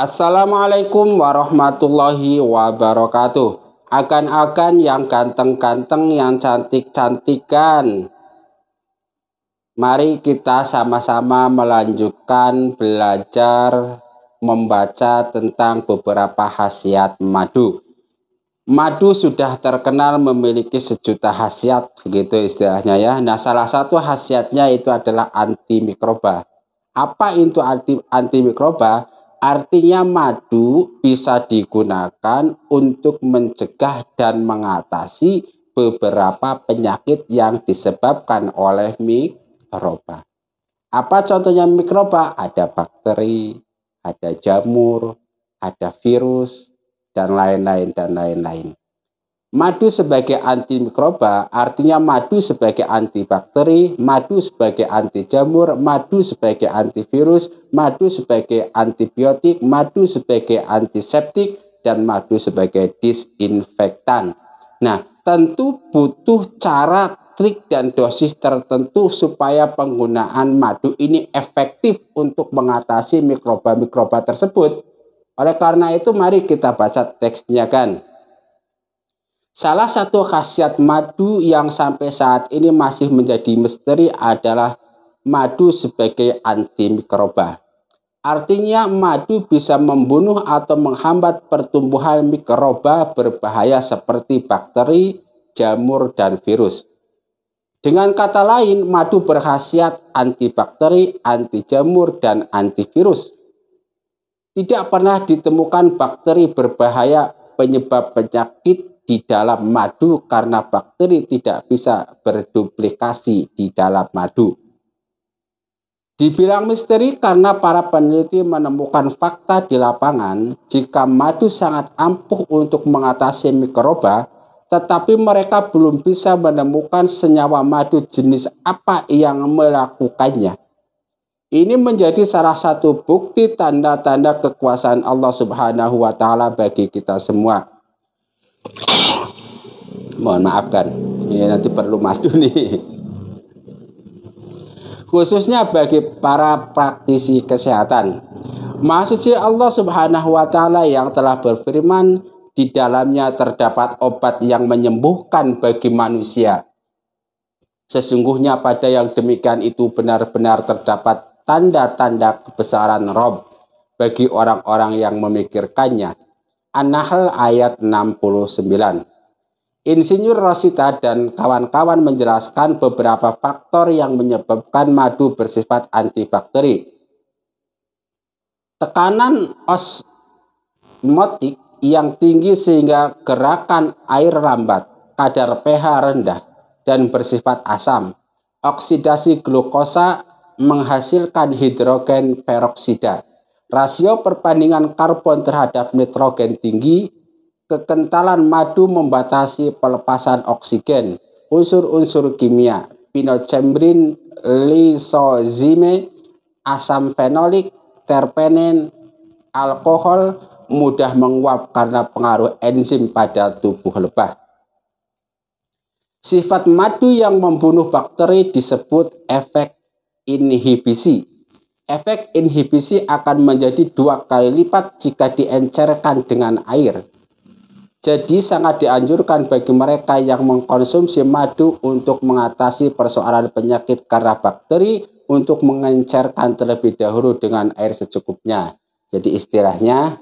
Assalamualaikum warahmatullahi wabarakatuh. Akan-akan yang ganteng-ganteng, yang cantik-cantikan. Mari kita sama-sama melanjutkan belajar membaca tentang beberapa khasiat madu. Madu sudah terkenal memiliki sejuta khasiat, begitu istilahnya ya. Nah, salah satu khasiatnya itu adalah antimikroba. Apa itu anti antimikroba? Artinya madu bisa digunakan untuk mencegah dan mengatasi beberapa penyakit yang disebabkan oleh mikroba. Apa contohnya mikroba? Ada bakteri, ada jamur, ada virus, dan lain-lain dan lain-lain. Madu sebagai antimikroba artinya madu sebagai antibakteri, madu sebagai anti jamur, madu sebagai antivirus, madu sebagai antibiotik, madu sebagai antiseptik, dan madu sebagai disinfektan. Nah, tentu butuh cara trik dan dosis tertentu supaya penggunaan madu ini efektif untuk mengatasi mikroba-mikroba tersebut. Oleh karena itu mari kita baca teksnya kan. Salah satu khasiat madu yang sampai saat ini masih menjadi misteri adalah madu sebagai antimikroba. Artinya madu bisa membunuh atau menghambat pertumbuhan mikroba berbahaya seperti bakteri, jamur, dan virus. Dengan kata lain, madu berkhasiat antibakteri, anti jamur, dan antivirus. Tidak pernah ditemukan bakteri berbahaya penyebab penyakit di dalam madu karena bakteri tidak bisa berduplikasi di dalam madu. Dibilang misteri karena para peneliti menemukan fakta di lapangan jika madu sangat ampuh untuk mengatasi mikroba, tetapi mereka belum bisa menemukan senyawa madu jenis apa yang melakukannya. Ini menjadi salah satu bukti tanda-tanda kekuasaan Allah Subhanahu wa taala bagi kita semua. Mohon maafkan, ini nanti perlu madu nih. Khususnya bagi para praktisi kesehatan. Maksudnya Allah Subhanahu wa taala yang telah berfirman di dalamnya terdapat obat yang menyembuhkan bagi manusia. Sesungguhnya pada yang demikian itu benar-benar terdapat tanda-tanda kebesaran Rob bagi orang-orang yang memikirkannya. An-Nahl ayat 69. Insinyur Rosita dan kawan-kawan menjelaskan beberapa faktor yang menyebabkan madu bersifat antibakteri. Tekanan osmotik yang tinggi sehingga gerakan air lambat, kadar pH rendah, dan bersifat asam. Oksidasi glukosa menghasilkan hidrogen peroksida Rasio perbandingan karbon terhadap nitrogen tinggi, kekentalan madu membatasi pelepasan oksigen, unsur-unsur kimia, (pinocembrin, lisozime, asam fenolik, terpenen, alkohol mudah menguap karena pengaruh enzim pada tubuh lebah. Sifat madu yang membunuh bakteri disebut efek inhibisi. Efek inhibisi akan menjadi dua kali lipat jika diencerkan dengan air. Jadi sangat dianjurkan bagi mereka yang mengkonsumsi madu untuk mengatasi persoalan penyakit karena bakteri untuk mengencerkan terlebih dahulu dengan air secukupnya. Jadi istilahnya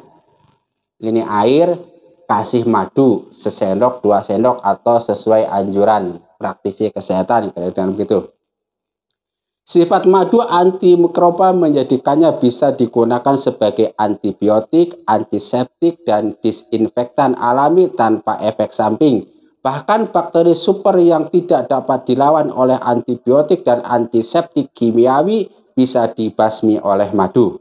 ini air kasih madu sesendok dua sendok atau sesuai anjuran praktisi kesehatan kira-kira begitu. Sifat madu antimikroba menjadikannya bisa digunakan sebagai antibiotik, antiseptik, dan disinfektan alami tanpa efek samping. Bahkan bakteri super yang tidak dapat dilawan oleh antibiotik dan antiseptik kimiawi bisa dibasmi oleh madu.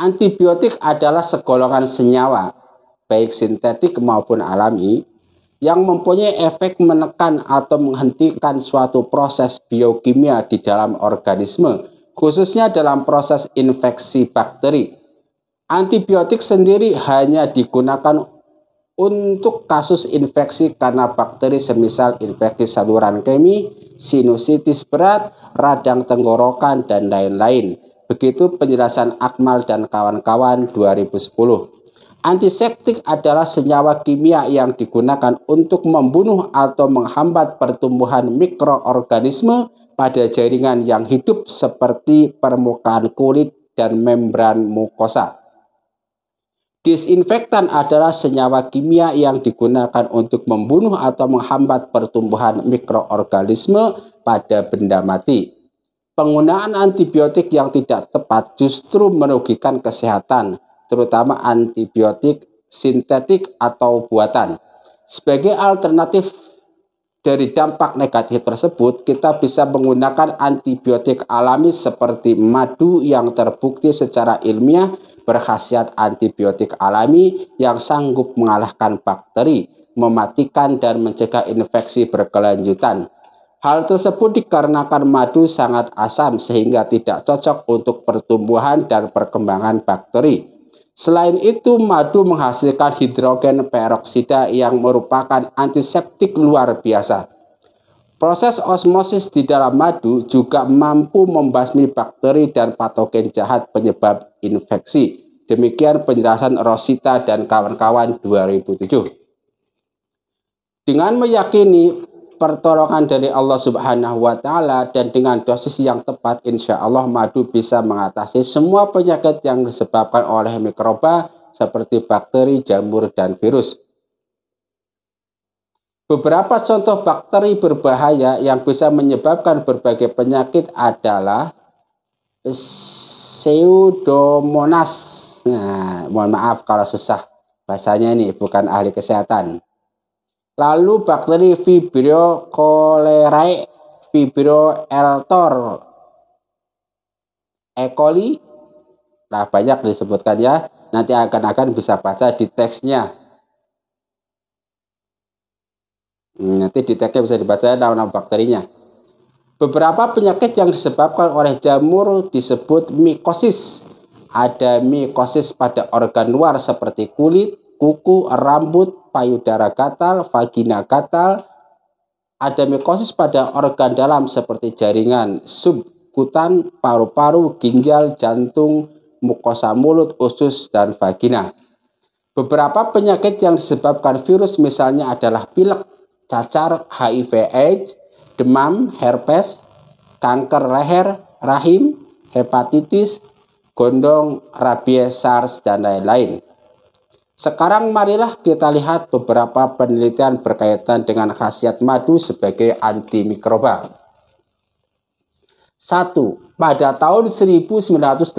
Antibiotik adalah segolongan senyawa, baik sintetik maupun alami, yang mempunyai efek menekan atau menghentikan suatu proses biokimia di dalam organisme, khususnya dalam proses infeksi bakteri. Antibiotik sendiri hanya digunakan untuk kasus infeksi karena bakteri semisal infeksi saluran kemi, sinusitis berat, radang tenggorokan, dan lain-lain. Begitu penjelasan Akmal dan kawan-kawan 2010. Antiseptik adalah senyawa kimia yang digunakan untuk membunuh atau menghambat pertumbuhan mikroorganisme pada jaringan yang hidup seperti permukaan kulit dan membran mukosa. Disinfektan adalah senyawa kimia yang digunakan untuk membunuh atau menghambat pertumbuhan mikroorganisme pada benda mati. Penggunaan antibiotik yang tidak tepat justru merugikan kesehatan, terutama antibiotik sintetik atau buatan. Sebagai alternatif dari dampak negatif tersebut, kita bisa menggunakan antibiotik alami seperti madu yang terbukti secara ilmiah berkhasiat antibiotik alami yang sanggup mengalahkan bakteri, mematikan dan mencegah infeksi berkelanjutan. Hal tersebut dikarenakan madu sangat asam sehingga tidak cocok untuk pertumbuhan dan perkembangan bakteri. Selain itu, madu menghasilkan hidrogen peroksida yang merupakan antiseptik luar biasa. Proses osmosis di dalam madu juga mampu membasmi bakteri dan patogen jahat penyebab infeksi. Demikian penjelasan Rosita dan kawan-kawan 2007. Dengan meyakini pertolongan dari Allah Subhanahu wa taala dan dengan dosis yang tepat insya Allah madu bisa mengatasi semua penyakit yang disebabkan oleh mikroba seperti bakteri, jamur dan virus. Beberapa contoh bakteri berbahaya yang bisa menyebabkan berbagai penyakit adalah Pseudomonas. Nah, mohon maaf kalau susah bahasanya ini bukan ahli kesehatan. Lalu bakteri Vibrio cholerae, Vibrio eltor, E. coli. Nah, banyak disebutkan ya. Nanti akan-akan bisa baca di teksnya. Hmm, nanti di teksnya bisa dibaca ya, nama-nama bakterinya. Beberapa penyakit yang disebabkan oleh jamur disebut mikosis. Ada mikosis pada organ luar seperti kulit, kuku, rambut, payudara katal, vagina katal, ada mikosis pada organ dalam seperti jaringan subkutan, paru-paru, ginjal, jantung, mukosa mulut, usus, dan vagina. Beberapa penyakit yang disebabkan virus misalnya adalah pilek, cacar, HIV AIDS, demam, herpes, kanker leher, rahim, hepatitis, gondong, rabies, SARS, dan lain-lain. Sekarang marilah kita lihat beberapa penelitian berkaitan dengan khasiat madu sebagai antimikroba. 1. Pada tahun 1983,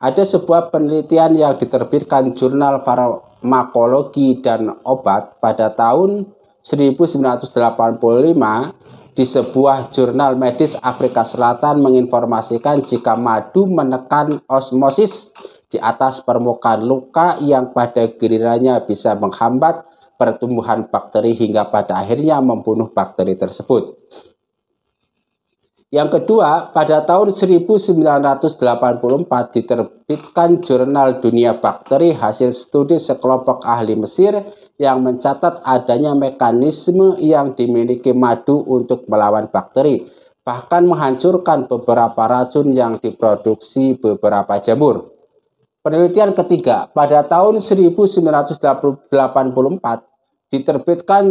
ada sebuah penelitian yang diterbitkan jurnal farmakologi dan obat pada tahun 1985 di sebuah jurnal medis Afrika Selatan menginformasikan jika madu menekan osmosis di atas permukaan luka yang pada gilirannya bisa menghambat pertumbuhan bakteri hingga pada akhirnya membunuh bakteri tersebut. Yang kedua, pada tahun 1984 diterbitkan jurnal Dunia Bakteri hasil studi sekelompok ahli Mesir yang mencatat adanya mekanisme yang dimiliki madu untuk melawan bakteri, bahkan menghancurkan beberapa racun yang diproduksi beberapa jamur. Penelitian ketiga, pada tahun 1984 diterbitkan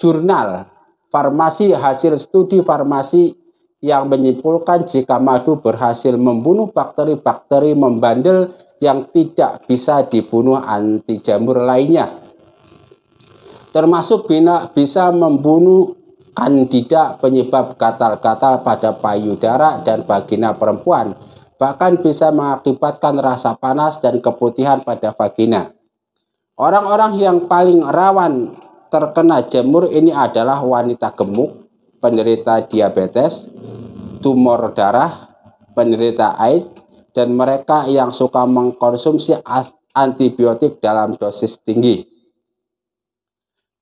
jurnal farmasi hasil studi farmasi yang menyimpulkan jika madu berhasil membunuh bakteri-bakteri membandel yang tidak bisa dibunuh anti jamur lainnya. Termasuk bina bisa membunuh kandida penyebab gatal-gatal pada payudara dan vagina perempuan bahkan bisa mengakibatkan rasa panas dan keputihan pada vagina. Orang-orang yang paling rawan terkena jamur ini adalah wanita gemuk, penderita diabetes, tumor darah, penderita AIDS, dan mereka yang suka mengkonsumsi antibiotik dalam dosis tinggi.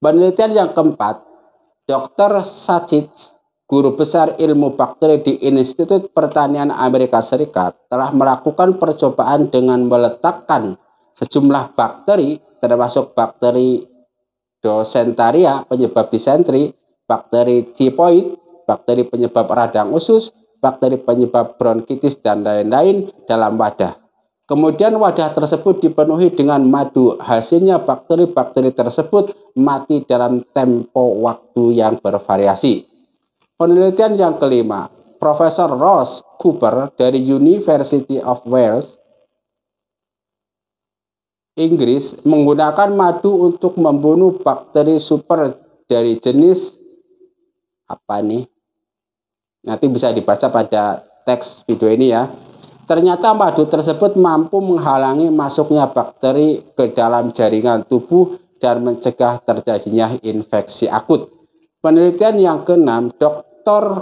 Penelitian yang keempat, Dr. Sachit guru besar ilmu bakteri di Institut Pertanian Amerika Serikat telah melakukan percobaan dengan meletakkan sejumlah bakteri termasuk bakteri Docentaria penyebab disentri, bakteri tipoid, bakteri penyebab radang usus, bakteri penyebab bronkitis dan lain-lain dalam wadah. Kemudian wadah tersebut dipenuhi dengan madu. Hasilnya bakteri-bakteri tersebut mati dalam tempo waktu yang bervariasi. Penelitian yang kelima, Profesor Ross Cooper dari University of Wales, Inggris, menggunakan madu untuk membunuh bakteri super dari jenis apa nih? Nanti bisa dibaca pada teks video ini ya. Ternyata madu tersebut mampu menghalangi masuknya bakteri ke dalam jaringan tubuh dan mencegah terjadinya infeksi akut. Penelitian yang keenam, Dr. Dr.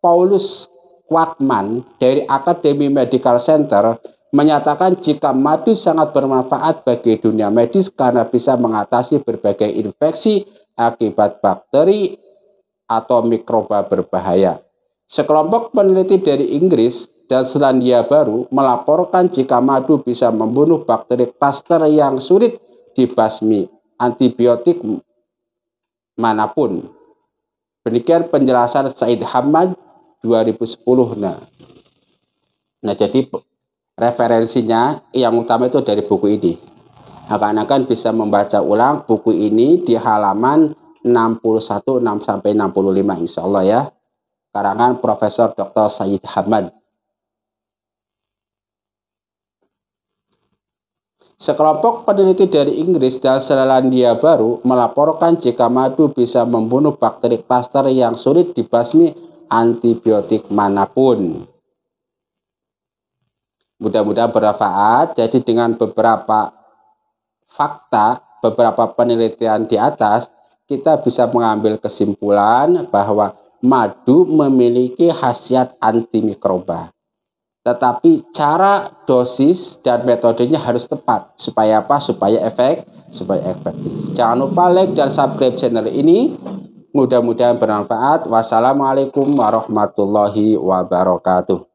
Paulus Watman dari Akademi Medical Center menyatakan jika madu sangat bermanfaat bagi dunia medis karena bisa mengatasi berbagai infeksi akibat bakteri atau mikroba berbahaya. Sekelompok peneliti dari Inggris dan Selandia Baru melaporkan jika madu bisa membunuh bakteri klaster yang sulit dibasmi antibiotik manapun. Demikian penjelasan Said Hamad 2010. Nah, nah jadi referensinya yang utama itu dari buku ini. Akan-akan bisa membaca ulang buku ini di halaman 61 6 sampai 65 insya Allah ya. Karangan Profesor Dr. Said Hamad. Sekelompok peneliti dari Inggris dan Selandia Baru melaporkan jika madu bisa membunuh bakteri klaster yang sulit dibasmi antibiotik manapun. Mudah-mudahan bermanfaat. Jadi dengan beberapa fakta, beberapa penelitian di atas, kita bisa mengambil kesimpulan bahwa madu memiliki khasiat antimikroba. Tetapi cara dosis dan metodenya harus tepat supaya apa? Supaya efek, supaya efektif. Jangan lupa like dan subscribe channel ini. Mudah-mudahan bermanfaat. Wassalamualaikum warahmatullahi wabarakatuh.